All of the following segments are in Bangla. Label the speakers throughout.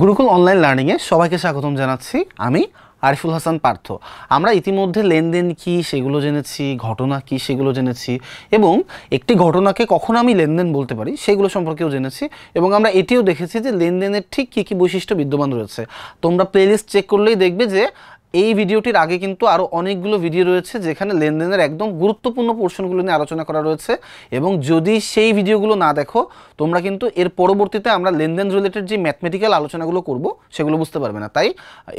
Speaker 1: গুরুকুল অনলাইন লার্নিংয়ে সবাইকে স্বাগতম জানাচ্ছি আমি আরিফুল হাসান পার্থ আমরা ইতিমধ্যে লেনদেন কি সেগুলো জেনেছি ঘটনা কি সেগুলো জেনেছি এবং একটি ঘটনাকে কখন আমি লেনদেন বলতে পারি সেগুলো সম্পর্কেও জেনেছি এবং আমরা এটিও দেখেছি যে লেনদেনের ঠিক কী কী বৈশিষ্ট্য বিদ্যমান রয়েছে তোমরা প্লেলিস্ট চেক করলেই দেখবে যে এই ভিডিওটির আগে কিন্তু আরও অনেকগুলো ভিডিও রয়েছে যেখানে লেনদেনের একদম গুরুত্বপূর্ণ পোর্শনগুলো নিয়ে আলোচনা করা রয়েছে এবং যদি সেই ভিডিওগুলো না দেখো তোমরা কিন্তু এর পরবর্তীতে আমরা লেনদেন রিলেটেড যে ম্যাথমেটিক্যাল আলোচনাগুলো করব সেগুলো বুঝতে পারবে না তাই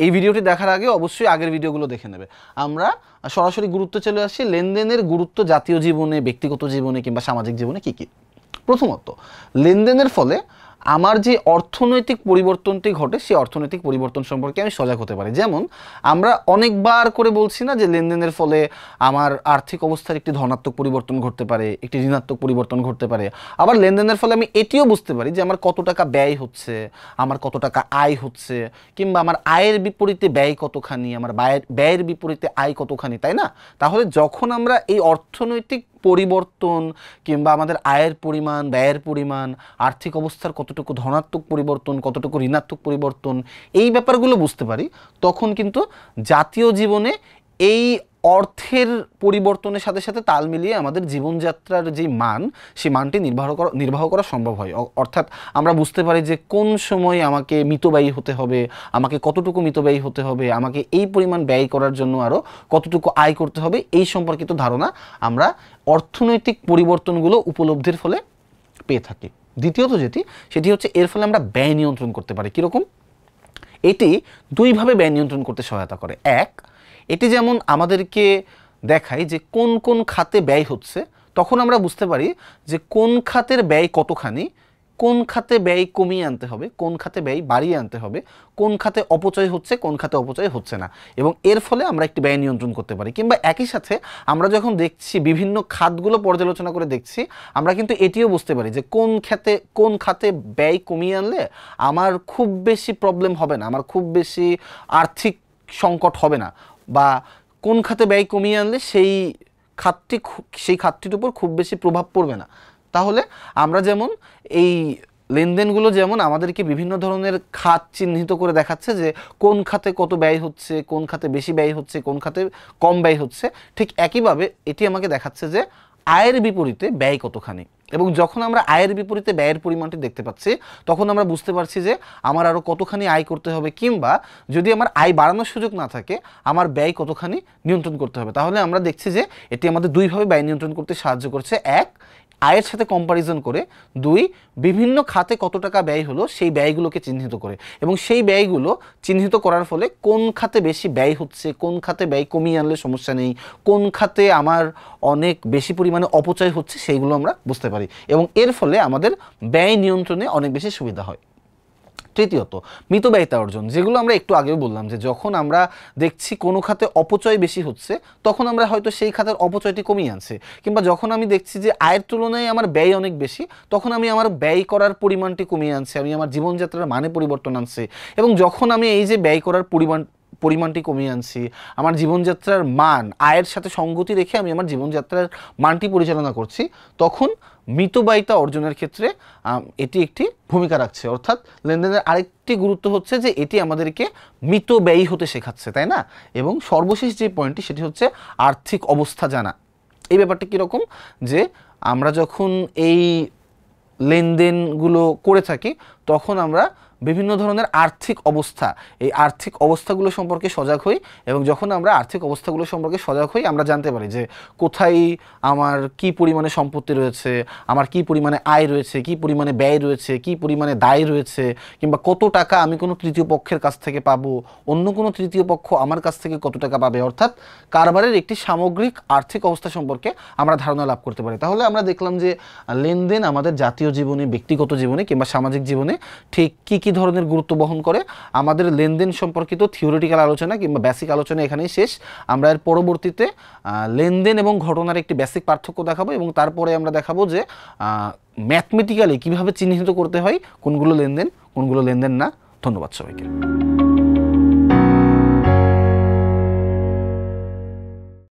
Speaker 1: এই ভিডিওটি দেখার আগে অবশ্যই আগের ভিডিওগুলো দেখে নেবে আমরা সরাসরি গুরুত্ব চলে আসি লেনদেনের গুরুত্ব জাতীয় জীবনে ব্যক্তিগত জীবনে কিংবা সামাজিক জীবনে কি কি প্রথমত লেনদেনের ফলে আমার যে অর্থনৈতিক পরিবর্তনটি ঘটে সেই অর্থনৈতিক পরিবর্তন সম্পর্কে আমি সজাগ হতে পারি যেমন আমরা অনেকবার করে বলছি না যে লেনদেনের ফলে আমার আর্থিক অবস্থার একটি ধনাত্মক পরিবর্তন ঘটতে পারে একটি ঋণাত্মক পরিবর্তন ঘটতে পারে আবার লেনদেনের ফলে আমি এটিও বুঝতে পারি যে আমার কত টাকা ব্যয় হচ্ছে আমার কত টাকা আয় হচ্ছে কিংবা আমার আয়ের বিপরীতে ব্যয় কতখানি আমার ব্যয়ের ব্যয়ের বিপরীতে আয় কতখানি তাই না তাহলে যখন আমরা এই অর্থনৈতিক পরিবর্তন কিংবা আমাদের আয়ের পরিমাণ ব্যয়ের পরিমাণ আর্থিক অবস্থার কতটুকু ধনাত্মক পরিবর্তন কতটুকু ঋণাত্মক পরিবর্তন এই ব্যাপারগুলো বুঝতে পারি তখন কিন্তু জাতীয় জীবনে এই অর্থের পরিবর্তনের সাথে সাথে তাল মিলিয়ে আমাদের জীবনযাত্রার যে মান সেই মানটি নির্বাহ করা নির্বাহ করা সম্ভব হয় অর্থাৎ আমরা বুঝতে পারি যে কোন সময় আমাকে মিতব্যয়ী হতে হবে আমাকে কতটুকু মিতব্যয়ী হতে হবে আমাকে এই পরিমাণ ব্যয় করার জন্য আরও কতটুকু আয় করতে হবে এই সম্পর্কিত ধারণা আমরা অর্থনৈতিক পরিবর্তনগুলো উপলব্ধির ফলে পেয়ে থাকি দ্বিতীয়ত যেটি সেটি হচ্ছে এর ফলে আমরা ব্যয় নিয়ন্ত্রণ করতে পারি কীরকম এটি দুইভাবে ব্যয় নিয়ন্ত্রণ করতে সহায়তা করে এক এটি যেমন আমাদেরকে দেখায় যে কোন কোন খাতে ব্যয় হচ্ছে তখন আমরা বুঝতে পারি যে কোন খাতের ব্যয় কতখানি কোন খাতে ব্যয় কমিয়ে আনতে হবে কোন খাতে ব্যয় বাড়িয়ে আনতে হবে কোন খাতে অপচয় হচ্ছে কোন খাতে অপচয় হচ্ছে না এবং এর ফলে আমরা একটি ব্যয় নিয়ন্ত্রণ করতে পারি কিংবা একই সাথে আমরা যখন দেখছি বিভিন্ন খাতগুলো পর্যালোচনা করে দেখছি আমরা কিন্তু এটিও বুঝতে পারি যে কোন খাতে কোন খাতে ব্যয় কমিয়ে আনলে আমার খুব বেশি প্রবলেম হবে না আমার খুব বেশি আর্থিক সংকট হবে না বা কোন খাতে ব্যয় কমিয়ে আনলে সেই খাতটি সেই খাতটির উপর খুব বেশি প্রভাব পড়বে না তাহলে আমরা যেমন এই লেনদেনগুলো যেমন আমাদেরকে বিভিন্ন ধরনের খাত চিহ্নিত করে দেখাচ্ছে যে কোন খাতে কত ব্যয় হচ্ছে কোন খাতে বেশি ব্যয় হচ্ছে কোন খাতে কম ব্যয় হচ্ছে ঠিক একইভাবে এটি আমাকে দেখাচ্ছে যে আয়ের বিপরীতে ব্যয় কতখানি এবং যখন আমরা আয়ের বিপরীতে ব্যয়ের পরিমাণটি দেখতে পাচ্ছি তখন আমরা বুঝতে পারছি যে আমার আরও কতখানি আয় করতে হবে কিংবা যদি আমার আয় বাড়ানোর সুযোগ না থাকে আমার ব্যয় কতখানি নিয়ন্ত্রণ করতে হবে তাহলে আমরা দেখছি যে এটি আমাদের দুইভাবে ব্যয় নিয়ন্ত্রণ করতে সাহায্য করছে এক আয়ের সাথে কম্পারিজন করে দুই বিভিন্ন খাতে কত টাকা ব্যয় হলো সেই ব্যয়গুলোকে চিহ্নিত করে এবং সেই ব্যয়গুলো চিহ্নিত করার ফলে কোন খাতে বেশি ব্যয় হচ্ছে কোন খাতে ব্যয় কমিয়ে আনলে সমস্যা নেই কোন খাতে আমার অনেক বেশি পরিমাণে অপচয় হচ্ছে সেইগুলো আমরা বুঝতে পারি এবং এর ফলে আমাদের ব্যয় নিয়ন্ত্রণে অনেক বেশি সুবিধা হয় তৃতীয়ত মিতব্যয়িতা অর্জন যেগুলো আমরা একটু আগেও বললাম যে যখন আমরা দেখছি কোনো খাতে অপচয় বেশি হচ্ছে তখন আমরা হয়তো সেই খাতের অপচয়টি কমিয়ে আনছে কিংবা যখন আমি দেখছি যে আয়ের তুলনায় আমার ব্যয় অনেক বেশি তখন আমি আমার ব্যয় করার পরিমাণটি কমিয়ে আনছে আমি আমার জীবনযাত্রার মানে পরিবর্তন আনছে এবং যখন আমি এই যে ব্যয় করার পরিমাণ পরিমাণটি কমিয়ে আনছি আমার জীবনযাত্রার মান আয়ের সাথে সঙ্গতি রেখে আমি আমার জীবনযাত্রার মানটি পরিচালনা করছি তখন মিতব্যয়িতা অর্জনের ক্ষেত্রে এটি একটি ভূমিকা রাখছে অর্থাৎ লেনদেনের আরেকটি গুরুত্ব হচ্ছে যে এটি আমাদেরকে মিত ব্যয়ী হতে শেখাচ্ছে তাই না এবং সর্বশেষ যে পয়েন্টটি সেটি হচ্ছে আর্থিক অবস্থা জানা এই ব্যাপারটি কীরকম যে আমরা যখন এই লেনদেনগুলো করে থাকি তখন আমরা বিভিন্ন ধরনের আর্থিক অবস্থা এই আর্থিক অবস্থাগুলো সম্পর্কে সজাগ হই এবং যখন আমরা আর্থিক অবস্থাগুলো সম্পর্কে সজাগ হই আমরা জানতে পারি যে কোথায় আমার কি পরিমাণে সম্পত্তি রয়েছে আমার কি পরিমাণে আয় রয়েছে কি পরিমাণে ব্যয় রয়েছে কি পরিমাণে দায় রয়েছে কিংবা কত টাকা আমি কোনো তৃতীয় পক্ষের কাছ থেকে পাবো অন্য কোনো তৃতীয় পক্ষ আমার কাছ থেকে কত টাকা পাবে অর্থাৎ কারবারের একটি সামগ্রিক আর্থিক অবস্থা সম্পর্কে আমরা ধারণা লাভ করতে পারি তাহলে আমরা দেখলাম যে লেনদেন আমাদের জাতীয় জীবনে ব্যক্তিগত জীবনে কিংবা সামাজিক জীবনে ঠিক কি কি ধরনের গুরুত্ব বহন করে আমাদের লেনদেন সম্পর্কিত থিওরিটিক্যাল আলোচনা কিংবা বেসিক আলোচনা এখানেই শেষ আমরা এর পরবর্তীতে লেনদেন এবং ঘটনার একটি বেসিক পার্থক্য দেখাবো এবং তারপরে আমরা দেখাবো যে ম্যাথমেটিক্যালি কিভাবে চিহ্নিত করতে হয় কোনগুলো লেনদেন কোনগুলো লেনদেন না ধন্যবাদ সবাইকে